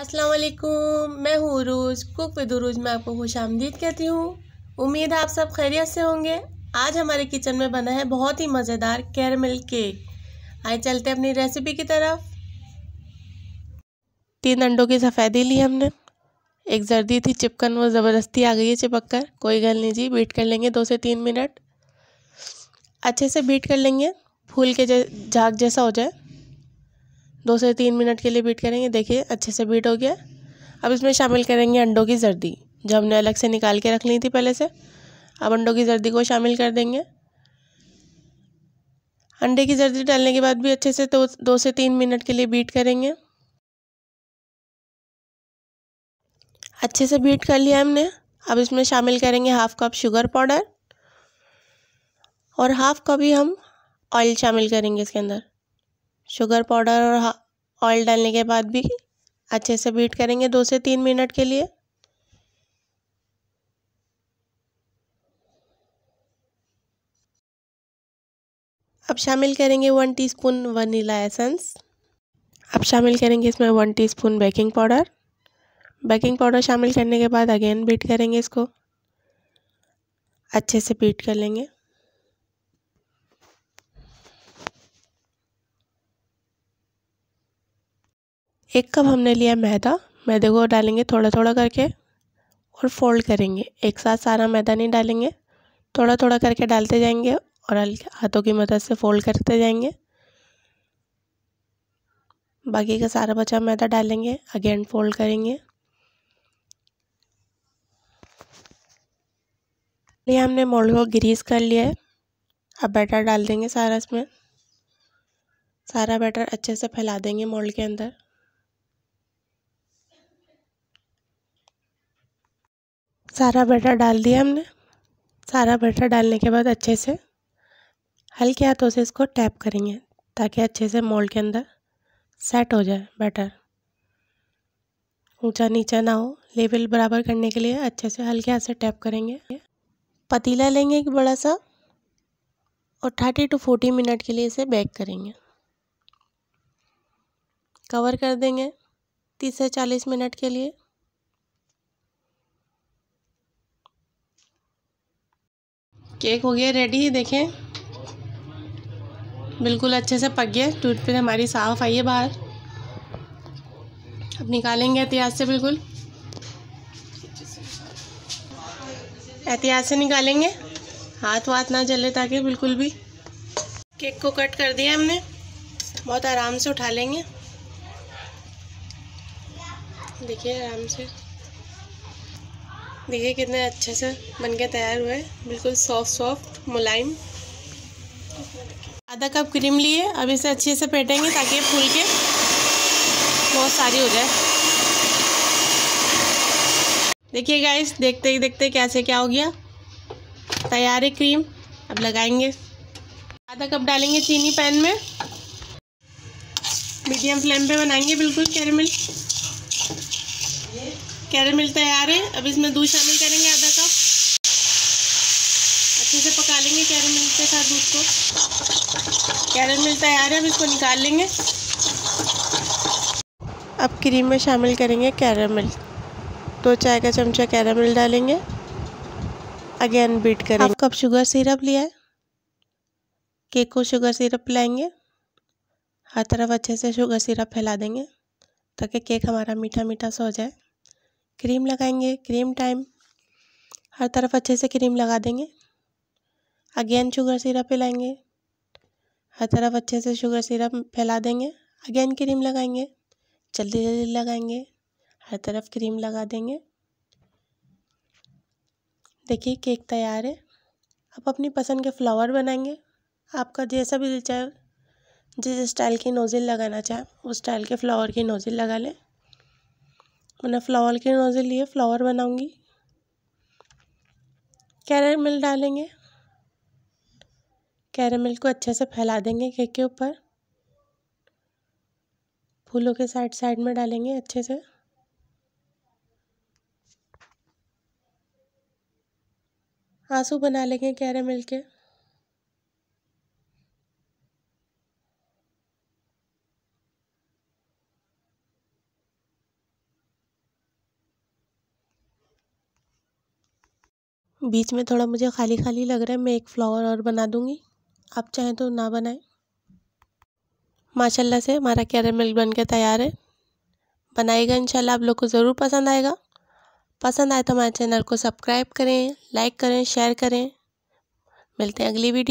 असलकुम मैं हूँ उरूज कुक विद उरूज मैं आपको खुश आमदीद कहती हूँ उम्मीद है आप सब खैरियत से होंगे आज हमारे किचन में बना है बहुत ही मज़ेदार कैरमल केक आइए चलते हैं अपनी रेसिपी की तरफ तीन अंडों की सफ़ेदी ली हमने एक जर्दी थी चिपकन वो ज़बरदस्ती आ गई है चिपक कर कोई गल नहीं जी बीट कर लेंगे दो से तीन मिनट अच्छे से बीट कर लेंगे फूल के झाग जैसा हो जाए दो से तीन मिनट के लिए बीट करेंगे देखिए अच्छे से बीट हो गया अब इसमें शामिल करेंगे अंडों की जर्दी जो हमने अलग से निकाल के रख ली थी पहले से अब अंडों की जर्दी को शामिल कर देंगे अंडे की जर्दी डालने के बाद भी अच्छे से दो दो से तीन मिनट के लिए बीट करेंगे अच्छे से बीट कर लिया हमने अब इसमें शामिल करेंगे हाफ़ कप शुगर पाउडर और हाफ़ कप ही हम ऑयल शामिल करेंगे इसके अंदर शुगर पाउडर और ऑयल डालने के बाद भी अच्छे से बीट करेंगे दो से तीन मिनट के लिए अब शामिल करेंगे वन टीस्पून वनीला एसेंस अब शामिल करेंगे इसमें one teaspoon baking powder baking powder शामिल करने के बाद अगेन बीट करेंगे इसको अच्छे से बीट कर लेंगे एक कप हमने लिया मैदा मैदे को डालेंगे थोड़ा थोड़ा करके और फोल्ड करेंगे एक साथ सारा मैदा नहीं डालेंगे थोड़ा थोड़ा करके डालते जाएंगे और हल्के हाथों की मदद से फोल्ड करते जाएंगे बाकी का सारा बचा मैदा डालेंगे अगेन फोल्ड करेंगे ये हमने मोल्ड को ग्रीस कर लिया है अब बैटर डाल देंगे सारा इसमें सारा बैटर अच्छे से फैला देंगे मोल के अंदर सारा बैटर डाल दिया हमने सारा बैटर डालने के बाद अच्छे से हल्के हाथों से इसको टैप करेंगे ताकि अच्छे से मोल्ड के अंदर सेट हो जाए बैटर ऊंचा नीचा ना हो लेवल बराबर करने के लिए अच्छे से हल्के हाथ से टैप करेंगे पतीला लेंगे एक बड़ा सा और थर्टी टू फोर्टी मिनट के लिए इसे बेक करेंगे कवर कर देंगे तीस से चालीस मिनट के लिए केक हो गया रेडी देखें बिल्कुल अच्छे से पक गया टूट पिन हमारी साफ़ आई है बाहर अब निकालेंगे एहतियात से बिल्कुल एहतियात से निकालेंगे हाथ वाथ ना जले ताकि बिल्कुल भी केक को कट कर दिया हमने बहुत आराम से उठा लेंगे देखिए आराम से देखिए कितने अच्छे से बन के तैयार हुए बिल्कुल सॉफ्ट सॉफ्ट मुलायम आधा कप क्रीम लिए अब इसे अच्छे से पेटेंगे ताकि फूल के बहुत सारी हो जाए देखिए गाइस देखते ही देखते कैसे क्या हो गया तैयार है क्रीम अब लगाएंगे आधा कप डालेंगे चीनी पैन में मीडियम फ्लेम पे बनाएंगे बिल्कुल कैरमल कैरेमिल तैयार है अब इसमें दूध शामिल करेंगे आधा कप अच्छे से पका लेंगे कैरेमिल के साथ दूध को कैरेमिल तैयार है अब इसको निकाल लेंगे अब क्रीम में शामिल करेंगे कैरेमिल दो तो चाय का चमचा कैरेमिल डालेंगे अगेन बीट करेंगे हाफ कप शुगर सिरप लिया है केक को शुगर सिरप पिलाएंगे हर तरफ अच्छे से शुगर सिरप फैला देंगे ताकि केक हमारा मीठा मीठा सा हो जाए क्रीम लगाएंगे क्रीम टाइम हर तरफ अच्छे से क्रीम लगा देंगे अगेन शुगर सिरप फैलाएंगे हर तरफ अच्छे से शुगर सिरप फैला देंगे अगेन क्रीम लगाएंगे जल्दी जल्दी लगाएंगे हर तरफ क्रीम लगा देंगे देखिए केक तैयार है आप अपनी पसंद के फ्लावर बनाएंगे आपका जैसा भी दिल चाहे जिस स्टाइल की नोज़िल लगाना चाहे उस स्टाइल के फ्लावर की नोज़िल लगा लें मैंने फ्लावर के नोज़ल लिए फ्लावर बनाऊंगी कैरामिल डालेंगे कैरामिल को अच्छे से फैला देंगे केक के ऊपर फूलों के साइड साइड में डालेंगे अच्छे से आंसू बना लेंगे कैरामिल के बीच में थोड़ा मुझे खाली खाली लग रहा है मैं एक फ्लावर और बना दूँगी आप चाहें तो ना बनाएं माशाल्लाह से हमारा कैरम मिल्क बन के तैयार है बनाएगा इंशाल्लाह आप लोग को ज़रूर पसंद आएगा पसंद आए तो हमारे चैनल को सब्सक्राइब करें लाइक करें शेयर करें मिलते हैं अगली वीडियो